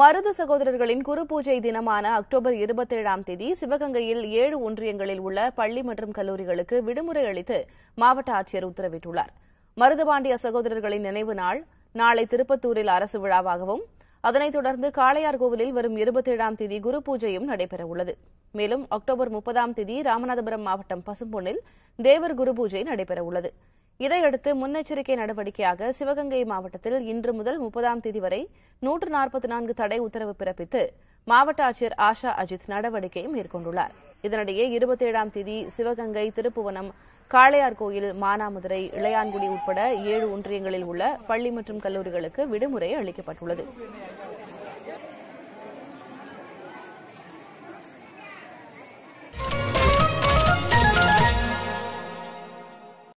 மருது சகோதரர்களின் குரு பூஜை தினமான அக்டோபர் இருபத்தேழாம் தேதி சிவகங்கையில் ஏழு ஒன்றியங்களில் உள்ள பள்ளி மற்றும் கல்லூரிகளுக்கு விடுமுறை அளித்து மாவட்ட ஆட்சியர் உத்தரவிட்டுள்ளார் மருதுபாண்டிய சகோதரர்களின் நினைவு நாள் நாளை திருப்பத்தூரில் அரசு விழாவாகவும் அதனைத் தொடர்ந்து காளையார் கோவிலில் வரும் இருபத்தேழாம் தேதி குரு பூஜையும் நடைபெறவுள்ளது மேலும் அக்டோபர் முப்பதாம் தேதி ராமநாதபுரம் மாவட்டம் பசும்பொன்னில் தேவர் குரு பூஜை நடைபெறவுள்ளது இதையடுத்து முன்னெச்சரிக்கை நடவடிக்கையாக சிவகங்கை மாவட்டத்தில் இன்று முதல் முப்பதாம் தேதி வரை நூற்று நாற்பத்தி நான்கு தடை உத்தரவு பிறப்பித்து மாவட்ட ஆட்சியர் ஆஷா அஜித் நடவடிக்கை மேற்கொண்டுள்ளார் இதனிடையே இருபத்தி ஏழாம் தேதி சிவகங்கை திருப்புவனம் காளையார் கோயில் மானாமதுரை இளையான்குடி உட்பட ஏழு ஒன்றியங்களில் உள்ள பள்ளி மற்றும் கல்லூரிகளுக்கு விடுமுறை அளிக்கப்பட்டுள்ளது